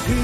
happy.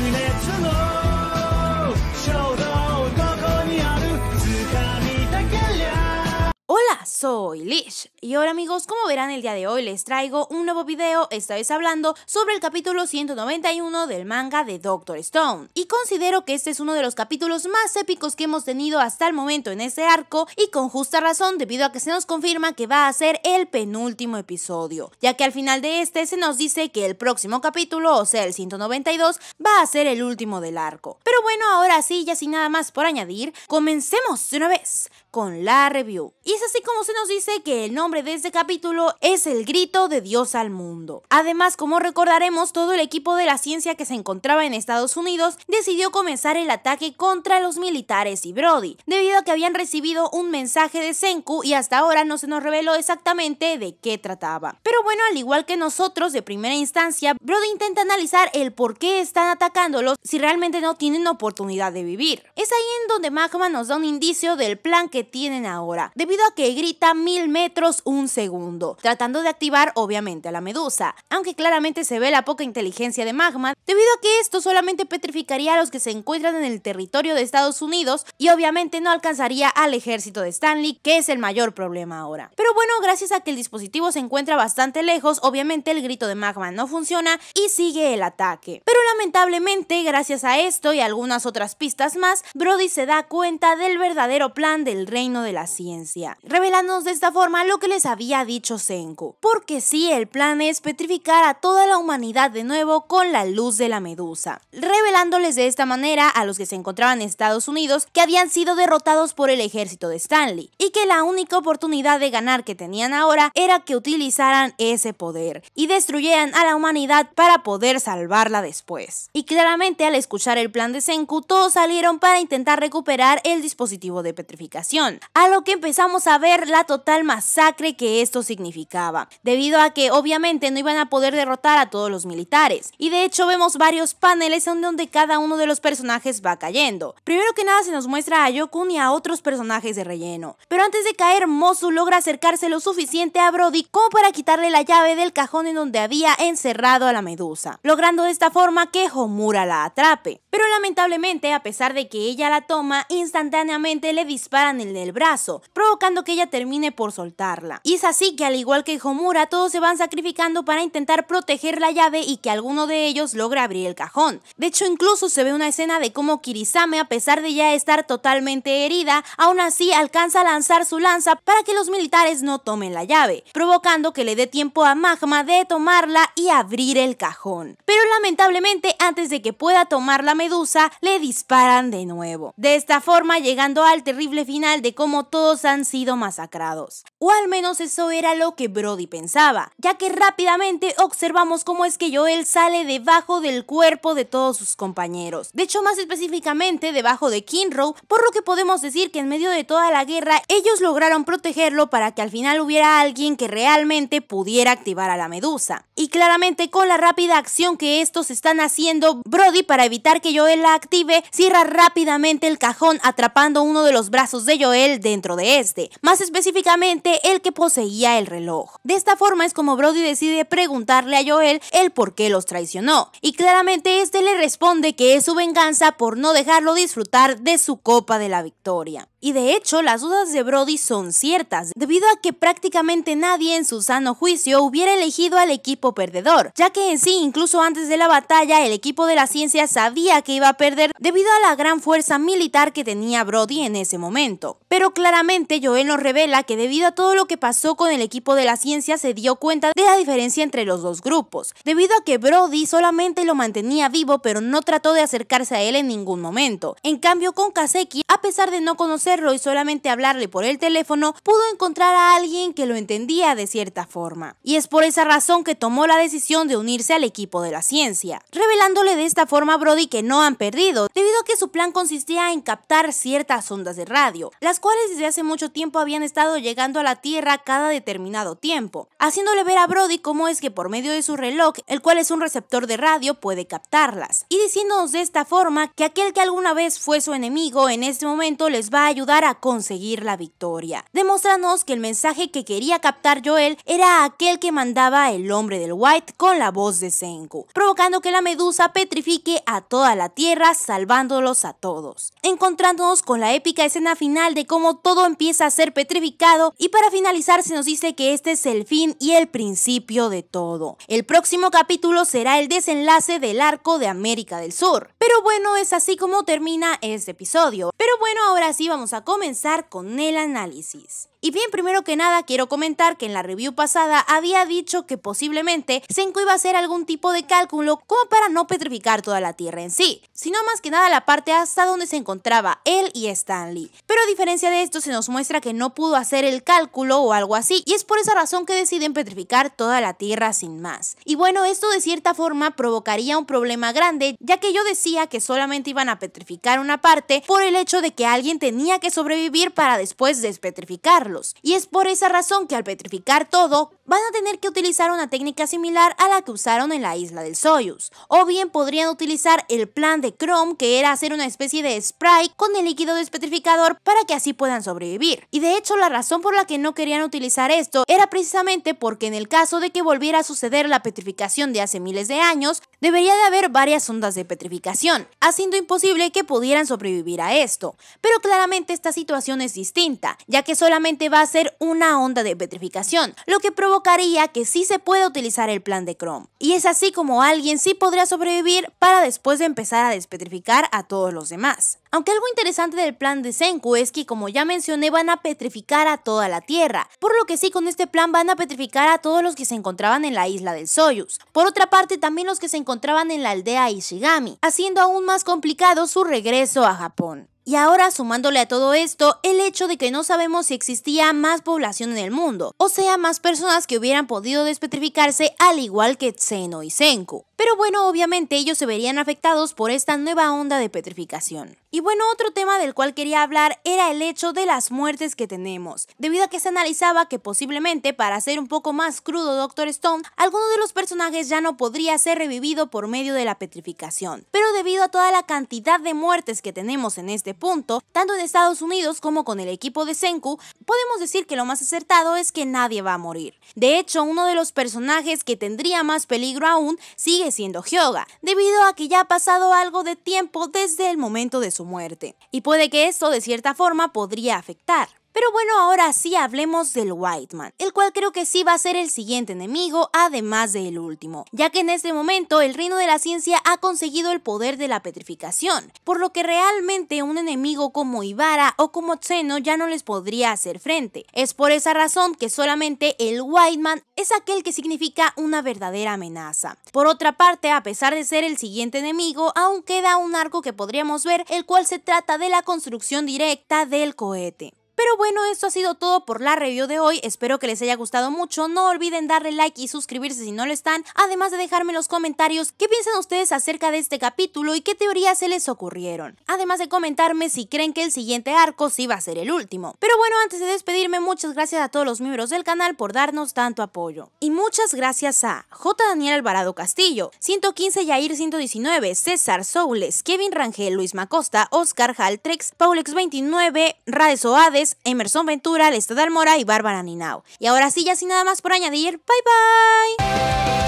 soy Lish. Y ahora amigos, como verán el día de hoy les traigo un nuevo video, esta vez hablando sobre el capítulo 191 del manga de Doctor Stone. Y considero que este es uno de los capítulos más épicos que hemos tenido hasta el momento en este arco y con justa razón debido a que se nos confirma que va a ser el penúltimo episodio, ya que al final de este se nos dice que el próximo capítulo, o sea el 192, va a ser el último del arco. Pero bueno, ahora sí, ya sin nada más por añadir, comencemos de una vez con la review. Y es así como se nos dice que el nombre de este capítulo es el grito de Dios al mundo. Además, como recordaremos, todo el equipo de la ciencia que se encontraba en Estados Unidos decidió comenzar el ataque contra los militares y Brody, debido a que habían recibido un mensaje de Senku y hasta ahora no se nos reveló exactamente de qué trataba. Pero bueno, al igual que nosotros de primera instancia, Brody intenta analizar el por qué están atacándolos si realmente no tienen oportunidad de vivir. Es ahí en donde Magma nos da un indicio del plan que tienen ahora, debido a que grita mil metros un segundo, tratando de activar obviamente a la medusa, aunque claramente se ve la poca inteligencia de Magma, debido a que esto solamente petrificaría a los que se encuentran en el territorio de Estados Unidos y obviamente no alcanzaría al ejército de Stanley, que es el mayor problema ahora. Pero bueno, gracias a que el dispositivo se encuentra bastante lejos, obviamente el grito de Magma no funciona y sigue el ataque. Pero lamentablemente, gracias a esto y algunas otras pistas más, Brody se da cuenta del verdadero plan del reino de la ciencia, revelándonos de esta forma lo que les había dicho Senku. Porque sí, el plan es petrificar a toda la humanidad de nuevo con la luz de la medusa, revelándoles de esta manera a los que se encontraban en Estados Unidos que habían sido derrotados por el ejército de Stanley y que la única oportunidad de ganar que tenían ahora era que utilizaran ese poder y destruyeran a la humanidad para poder salvarla después. Y claramente al escuchar el plan de Senku, todos salieron para intentar recuperar el dispositivo de petrificación a lo que empezamos a ver la total masacre que esto significaba, debido a que obviamente no iban a poder derrotar a todos los militares. Y de hecho vemos varios paneles en donde cada uno de los personajes va cayendo. Primero que nada se nos muestra a Yokun y a otros personajes de relleno, pero antes de caer Mozu logra acercarse lo suficiente a Brody como para quitarle la llave del cajón en donde había encerrado a la medusa, logrando de esta forma que Homura la atrape. Pero lamentablemente, a pesar de que ella la toma, instantáneamente le disparan el del brazo, provocando que ella termine por soltarla. Y es así que al igual que Homura, todos se van sacrificando para intentar proteger la llave y que alguno de ellos logre abrir el cajón. De hecho, incluso se ve una escena de cómo Kirisame, a pesar de ya estar totalmente herida, aún así alcanza a lanzar su lanza para que los militares no tomen la llave, provocando que le dé tiempo a Magma de tomarla y abrir el cajón. Pero lamentablemente, antes de que pueda tomarla, medusa, le disparan de nuevo. De esta forma llegando al terrible final de cómo todos han sido masacrados. O al menos eso era lo que Brody pensaba, ya que rápidamente observamos cómo es que Joel sale debajo del cuerpo de todos sus compañeros. De hecho, más específicamente debajo de Kinrow, por lo que podemos decir que en medio de toda la guerra ellos lograron protegerlo para que al final hubiera alguien que realmente pudiera activar a la medusa. Y claramente con la rápida acción que estos están haciendo, Brody para evitar que Joel la active, cierra rápidamente el cajón atrapando uno de los brazos de Joel dentro de este, más específicamente el que poseía el reloj. De esta forma es como Brody decide preguntarle a Joel el por qué los traicionó, y claramente este le responde que es su venganza por no dejarlo disfrutar de su copa de la victoria. Y de hecho, las dudas de Brody son ciertas, debido a que prácticamente nadie en su sano juicio hubiera elegido al equipo perdedor, ya que en sí, incluso antes de la batalla, el equipo de la ciencia sabía que iba a perder debido a la gran fuerza militar que tenía Brody en ese momento. Pero claramente Joel nos revela que debido a todo lo que pasó con el equipo de la ciencia se dio cuenta de la diferencia entre los dos grupos, debido a que Brody solamente lo mantenía vivo pero no trató de acercarse a él en ningún momento. En cambio con Kaseki, a pesar de no conocer y solamente hablarle por el teléfono, pudo encontrar a alguien que lo entendía de cierta forma. Y es por esa razón que tomó la decisión de unirse al equipo de la ciencia, revelándole de esta forma a Brody que no han perdido, debido a que su plan consistía en captar ciertas ondas de radio, las cuales desde hace mucho tiempo habían estado llegando a la Tierra cada determinado tiempo, haciéndole ver a Brody cómo es que por medio de su reloj, el cual es un receptor de radio, puede captarlas, y diciéndonos de esta forma que aquel que alguna vez fue su enemigo en este momento les va a ayudar a conseguir la victoria, demostrándonos que el mensaje que quería captar Joel era aquel que mandaba el hombre del White con la voz de Senku, provocando que la medusa petrifique a toda la tierra, salvándolos a todos. Encontrándonos con la épica escena final de cómo todo empieza a ser petrificado y para finalizar se nos dice que este es el fin y el principio de todo. El próximo capítulo será el desenlace del arco de América del Sur. Pero bueno, es así como termina este episodio. Pero bueno, ahora sí vamos a comenzar con el análisis. Y bien, primero que nada, quiero comentar que en la review pasada había dicho que posiblemente Senko iba a hacer algún tipo de cálculo como para no petrificar toda la Tierra en sí, sino más que nada la parte hasta donde se encontraba él y Stanley. Pero a diferencia de esto, se nos muestra que no pudo hacer el cálculo o algo así, y es por esa razón que deciden petrificar toda la Tierra sin más. Y bueno, esto de cierta forma provocaría un problema grande, ya que yo decía que solamente iban a petrificar una parte por el hecho de que alguien tenía que sobrevivir para después despetrificarlo y es por esa razón que al petrificar todo, van a tener que utilizar una técnica similar a la que usaron en la isla del Soyuz. O bien podrían utilizar el plan de Chrome, que era hacer una especie de spray con el líquido despetrificador para que así puedan sobrevivir. Y de hecho, la razón por la que no querían utilizar esto era precisamente porque en el caso de que volviera a suceder la petrificación de hace miles de años, debería de haber varias ondas de petrificación, haciendo imposible que pudieran sobrevivir a esto. Pero claramente esta situación es distinta, ya que solamente va a ser una onda de petrificación, lo que provocaría que sí se pueda utilizar el plan de Chrome. Y es así como alguien sí podría sobrevivir para después de empezar a despetrificar a todos los demás. Aunque algo interesante del plan de Senku es que, como ya mencioné, van a petrificar a toda la Tierra, por lo que sí, con este plan van a petrificar a todos los que se encontraban en la isla del Soyuz. Por otra parte, también los que se encontraban en la aldea Ishigami, haciendo aún más complicado su regreso a Japón. Y ahora sumándole a todo esto el hecho de que no sabemos si existía más población en el mundo, o sea, más personas que hubieran podido despetrificarse al igual que Tseno y Senku. Pero bueno, obviamente ellos se verían afectados por esta nueva onda de petrificación. Y bueno, otro tema del cual quería hablar era el hecho de las muertes que tenemos, debido a que se analizaba que posiblemente, para ser un poco más crudo Doctor Stone, alguno de los personajes ya no podría ser revivido por medio de la petrificación. Pero debido a toda la cantidad de muertes que tenemos en este punto, tanto en Estados Unidos como con el equipo de Senku, podemos decir que lo más acertado es que nadie va a morir. De hecho, uno de los personajes que tendría más peligro aún sigue siendo Hyoga, debido a que ya ha pasado algo de tiempo desde el momento de su muerte, y puede que esto de cierta forma podría afectar. Pero bueno, ahora sí hablemos del Whiteman, el cual creo que sí va a ser el siguiente enemigo, además del último, ya que en este momento el reino de la ciencia ha conseguido el poder de la petrificación, por lo que realmente un enemigo como Ibarra o como Zeno ya no les podría hacer frente. Es por esa razón que solamente el Whiteman es aquel que significa una verdadera amenaza. Por otra parte, a pesar de ser el siguiente enemigo, aún queda un arco que podríamos ver, el cual se trata de la construcción directa del cohete. Pero bueno, esto ha sido todo por la review de hoy. Espero que les haya gustado mucho. No olviden darle like y suscribirse si no lo están. Además de dejarme en los comentarios qué piensan ustedes acerca de este capítulo y qué teorías se les ocurrieron. Además de comentarme si creen que el siguiente arco sí va a ser el último. Pero bueno, antes de despedirme, muchas gracias a todos los miembros del canal por darnos tanto apoyo. Y muchas gracias a J. Daniel Alvarado Castillo, 115 Yair 119, César Soules, Kevin Rangel, Luis Macosta, Oscar Haltrex, Paulex29, Rades Oades, Emerson Ventura, Lestad Mora y Bárbara Ninao. Y ahora sí, ya sin nada más por añadir, bye bye.